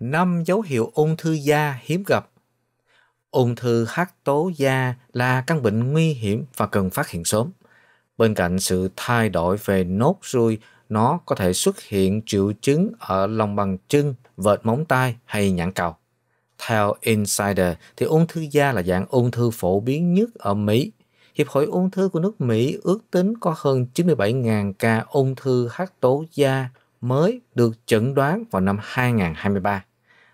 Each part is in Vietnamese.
năm dấu hiệu ung thư da hiếm gặp. Ung thư hắc tố da là căn bệnh nguy hiểm và cần phát hiện sớm. Bên cạnh sự thay đổi về nốt ruồi, nó có thể xuất hiện triệu chứng ở lòng bàn chân, vệt móng tay hay nhãn cầu. Theo Insider thì ung thư da là dạng ung thư phổ biến nhất ở Mỹ. Hiệp hội ung thư của nước Mỹ ước tính có hơn 97.000 ca ung thư hắc tố da mới được chẩn đoán vào năm 2023.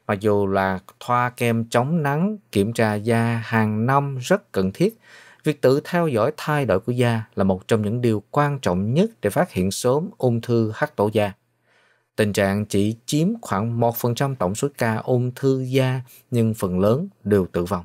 Mặc dù là thoa kem chống nắng, kiểm tra da hàng năm rất cần thiết, việc tự theo dõi thay đổi của da là một trong những điều quan trọng nhất để phát hiện sớm ung thư hắc tố da. Tình trạng chỉ chiếm khoảng 1% tổng số ca ung thư da nhưng phần lớn đều tử vong.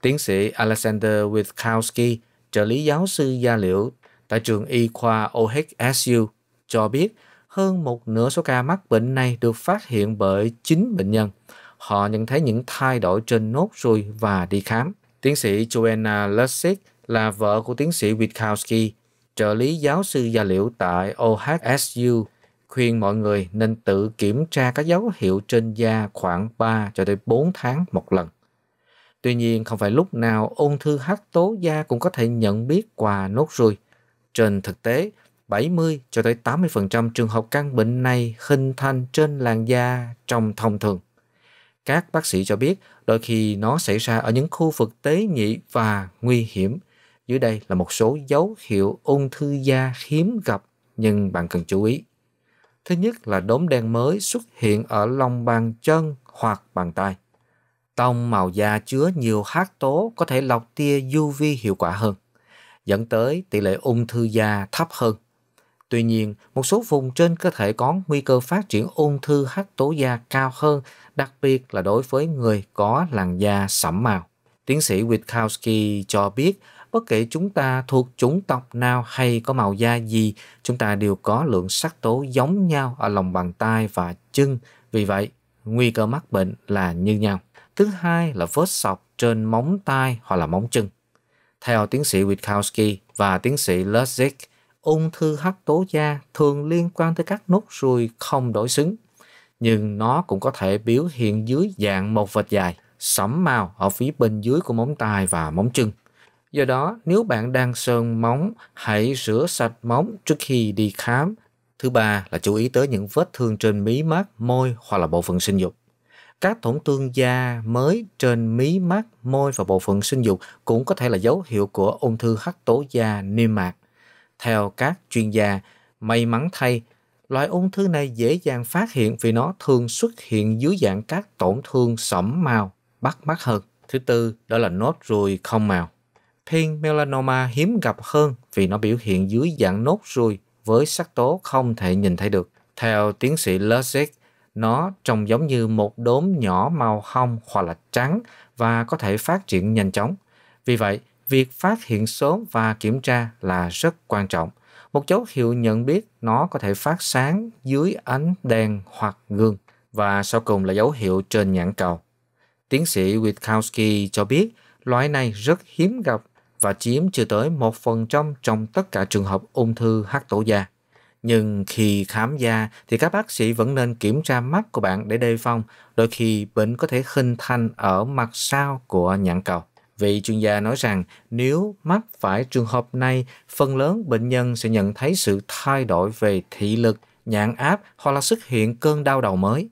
Tiến sĩ Alexander Witkowski, trợ lý giáo sư da liễu tại trường y khoa OHSU cho biết hơn một nửa số ca mắc bệnh này được phát hiện bởi chính bệnh nhân. Họ nhận thấy những thay đổi trên nốt ruồi và đi khám. Tiến sĩ Joanna Lussick là vợ của tiến sĩ Witkowski, trợ lý giáo sư gia liễu tại OHSU, khuyên mọi người nên tự kiểm tra các dấu hiệu trên da khoảng 3 cho tới 4 tháng một lần. Tuy nhiên, không phải lúc nào ung thư hắc tố da cũng có thể nhận biết qua nốt ruồi. Trên thực tế, 70 cho tới 80% trường hợp căn bệnh này hình thành trên làn da trong thông thường. Các bác sĩ cho biết đôi khi nó xảy ra ở những khu vực tế nhị và nguy hiểm. Dưới đây là một số dấu hiệu ung thư da hiếm gặp nhưng bạn cần chú ý. Thứ nhất là đốm đen mới xuất hiện ở lòng bàn chân hoặc bàn tay. Tông màu da chứa nhiều hắc tố có thể lọc tia UV hiệu quả hơn dẫn tới tỷ lệ ung thư da thấp hơn. Tuy nhiên, một số vùng trên cơ thể có nguy cơ phát triển ung thư hắc tố da cao hơn, đặc biệt là đối với người có làn da sẫm màu. Tiến sĩ Witkowski cho biết, bất kể chúng ta thuộc chủng tộc nào hay có màu da gì, chúng ta đều có lượng sắc tố giống nhau ở lòng bàn tay và chân. Vì vậy, nguy cơ mắc bệnh là như nhau. Thứ hai là vết sọc trên móng tay hoặc là móng chân. Theo tiến sĩ Witkowski và tiến sĩ Lustig, ung thư hắc tố da thường liên quan tới các nốt ruồi không đổi xứng, nhưng nó cũng có thể biểu hiện dưới dạng một vệt dài, sẫm màu ở phía bên dưới của móng tay và móng chân. Do đó, nếu bạn đang sơn móng, hãy rửa sạch móng trước khi đi khám. Thứ ba là chú ý tới những vết thương trên mí mắt, môi hoặc là bộ phận sinh dục. Các tổn thương da mới trên mí mắt, môi và bộ phận sinh dục cũng có thể là dấu hiệu của ung thư hắc tố da niêm mạc. Theo các chuyên gia, may mắn thay, loại ung thư này dễ dàng phát hiện vì nó thường xuất hiện dưới dạng các tổn thương sẫm màu, bắt mắt hơn. Thứ tư, đó là nốt ruồi không màu. Pink melanoma hiếm gặp hơn vì nó biểu hiện dưới dạng nốt ruồi với sắc tố không thể nhìn thấy được. Theo tiến sĩ Lusick, nó trông giống như một đốm nhỏ màu hồng hoặc là trắng và có thể phát triển nhanh chóng. Vì vậy, việc phát hiện sớm và kiểm tra là rất quan trọng. Một dấu hiệu nhận biết nó có thể phát sáng dưới ánh đèn hoặc gương và sau cùng là dấu hiệu trên nhãn cầu. Tiến sĩ Witkowski cho biết loại này rất hiếm gặp và chiếm chưa tới một 1% trong tất cả trường hợp ung thư hắc tố da. Nhưng khi khám da thì các bác sĩ vẫn nên kiểm tra mắt của bạn để đề phòng, đôi khi bệnh có thể hình thành ở mặt sau của nhãn cầu. Vị chuyên gia nói rằng nếu mắc phải trường hợp này, phần lớn bệnh nhân sẽ nhận thấy sự thay đổi về thị lực, nhãn áp hoặc là xuất hiện cơn đau đầu mới.